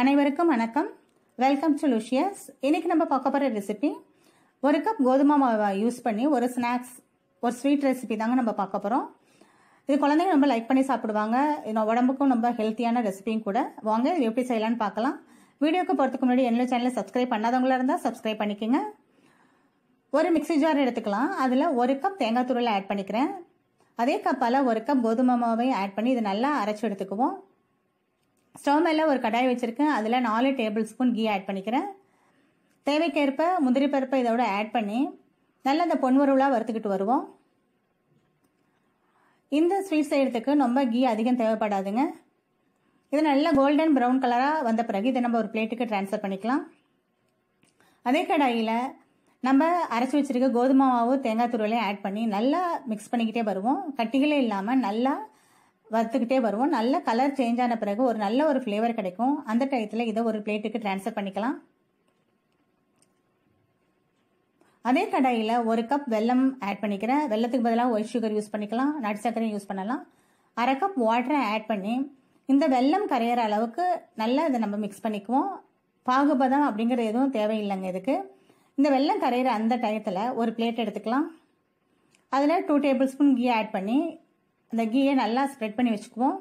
அனைவருக்கும் வணக்கம் welcome to லுஷியஸ் இன்றைக்கி நம்ம பார்க்க போகிற ரெசிபி ஒரு கப் கோதுமை மாவை யூஸ் பண்ணி ஒரு ஸ்நாக்ஸ் ஒரு ஸ்வீட் ரெசிபி தாங்க நம்ம பார்க்க போகிறோம் இது குழந்தைங்க ரொம்ப லைக் பண்ணி சாப்பிடுவாங்க உடம்புக்கும் ரொம்ப ஹெல்த்தியான ரெசிபியும் கூட வாங்க இது எப்படி செய்யலான்னு பார்க்கலாம் வீடியோக்கு போகிறதுக்கு முன்னாடி என்னோட சேனலை சப்ஸ்கிரைப் பண்ணாதவங்களா இருந்தால் சப்ஸ்கிரைப் பண்ணிக்கோங்க ஒரு மிக்சி ஜார் எடுத்துக்கலாம் அதில் ஒரு கப் தேங்காய் துருளை ஆட் பண்ணிக்கிறேன் அதே கப்பால் ஒரு கப் கோதுமை மாவை ஆட் பண்ணி இது நல்லா அரைச்சி எடுத்துக்குவோம் ஸ்டவ் ஒரு கடாய் வச்சுருக்கேன் அதில் நாலு டேபிள் ஸ்பூன் கீ ஆட் பண்ணிக்கிறேன் தேவைக்கேற்ப முந்திரி பருப்பை இதோட ஆட் பண்ணி நல்லா அந்த பொன்வருவலாக வறுத்துக்கிட்டு வருவோம் இந்த ஸ்வீட் செய்கிறதுக்கு ரொம்ப கீ அதிகம் தேவைப்படாதுங்க இது நல்லா கோல்டன் ப்ரௌன் கலராக வந்த பிறகு இதை நம்ம ஒரு பிளேட்டுக்கு ட்ரான்ஸ்ஃபர் பண்ணிக்கலாம் அதே கடாயில் நம்ம அரைச்சி வச்சுருக்க கோதுமை மாவு தேங்காய் துருவலையும் ஆட் பண்ணி நல்லா மிக்ஸ் பண்ணிக்கிட்டே வருவோம் கட்டிகளே இல்லாமல் நல்லா வறுத்துக்கிட்டே வருவோம் நல்ல கலர் சேஞ்ச் ஆன பிறகு ஒரு நல்ல ஒரு ஃப்ளேவர் கிடைக்கும் அந்த டயத்தில் இதை ஒரு பிளேட்டுக்கு ட்ரான்ஸ்ஃபர் பண்ணிக்கலாம் அதே கடாயில் ஒரு கப் வெல்லம் ஆட் பண்ணிக்கிறேன் வெள்ளத்துக்கு பதிலாக ஒயிட் சுகர் யூஸ் பண்ணிக்கலாம் நட் சக்கரையும் யூஸ் பண்ணலாம் அரை கப் வாட்டரை ஆட் பண்ணி இந்த வெல்லம் கரையிற அளவுக்கு நல்லா இதை நம்ம மிக்ஸ் பண்ணிக்குவோம் பாகுபதம் அப்படிங்கிறது எதுவும் தேவையில்லைங்க இதுக்கு இந்த வெல்லம் கரையிற அந்த டயத்தில் ஒரு பிளேட் எடுத்துக்கலாம் அதில் two tablespoon ghee add பண்ணி அந்த கீயை நல்லா ஸ்ப்ரெட் பண்ணி வச்சுக்குவோம்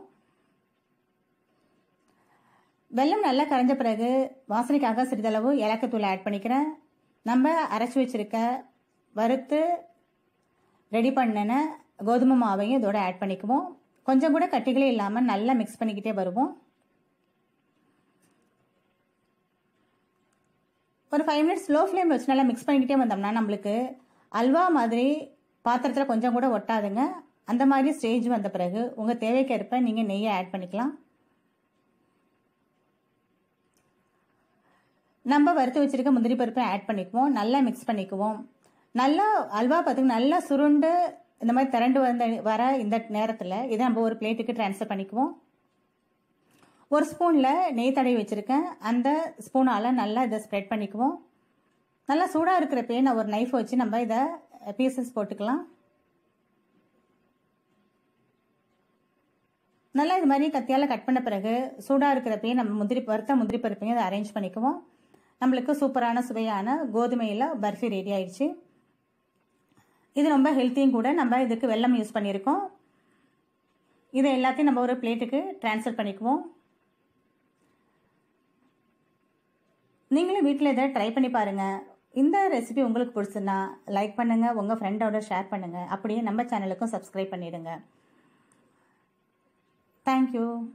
வெல்லம் நல்லா கரைஞ்ச பிறகு வாசனைக்காக சிறிதளவு ஏலக்கத்தூள் ஆட் பண்ணிக்கிறேன் நம்ம அரைச்சி வச்சிருக்க வறுத்து ரெடி பண்ணின கோதுமை மாவையும் இதோட ஆட் பண்ணிக்குவோம் கொஞ்சம் கூட கட்டிகளே இல்லாமல் நல்லா மிக்ஸ் பண்ணிக்கிட்டே வருவோம் ஒரு ஃபைவ் மினிட்ஸ் லோ ஃப்ளேம் வச்சு நல்லா மிக்ஸ் பண்ணிக்கிட்டே வந்தோம்னா நம்மளுக்கு அல்வா மாதிரி பாத்திரத்தில் கொஞ்சம் கூட ஒட்டாதுங்க அந்த மாதிரி ஸ்டேஜ் வந்த பிறகு உங்கள் தேவைக்கேற்ப நீங்கள் நெய்யை ஆட் பண்ணிக்கலாம் நம்ம வறுத்து வச்சுருக்க முந்திரி பருப்பை ஆட் பண்ணிக்குவோம் நல்லா மிக்ஸ் பண்ணிக்குவோம் நல்லா அல்வா பார்த்துக்கு நல்லா சுருண்டு இந்த மாதிரி திரண்டு வந்த வர இந்த நேரத்தில் இதை நம்ம ஒரு பிளேட்டுக்கு ட்ரான்ஸ்ஃபர் பண்ணிக்குவோம் ஒரு ஸ்பூனில் நெய் தடவி வச்சுருக்கேன் அந்த ஸ்பூனால் நல்லா இதை ஸ்ப்ரெட் பண்ணிக்குவோம் நல்லா சூடாக இருக்கிறப்பே நான் ஒரு நைஃப் வச்சு நம்ம இதை பீசஸ் போட்டுக்கலாம் நல்லா இது மாதிரி கத்தியால் கட் பண்ண பிறகு சூடாக இருக்கிறப்பையும் நம்ம முந்திரி பருத்த முந்திரி பருப்பையும் அதை அரேஞ்ச் பண்ணிக்குவோம் நம்மளுக்கு சூப்பரான சுவையான கோதுமையில் பர்ஃபி ரெடி ஆயிடுச்சு இது ரொம்ப ஹெல்த்தியும் கூட நம்ம இதுக்கு வெள்ளம் யூஸ் பண்ணியிருக்கோம் இதை எல்லாத்தையும் நம்ம ஒரு பிளேட்டுக்கு டிரான்ஸ்ஃபர் பண்ணிக்குவோம் நீங்களும் வீட்டில் இதை ட்ரை பண்ணி பாருங்கள் இந்த ரெசிபி உங்களுக்கு பிடிச்சுன்னா லைக் பண்ணுங்கள் உங்கள் ஃப்ரெண்டோட ஷேர் பண்ணுங்கள் அப்படியே நம்ம சேனலுக்கும் சப்ஸ்கிரைப் பண்ணிவிடுங்க Thank you.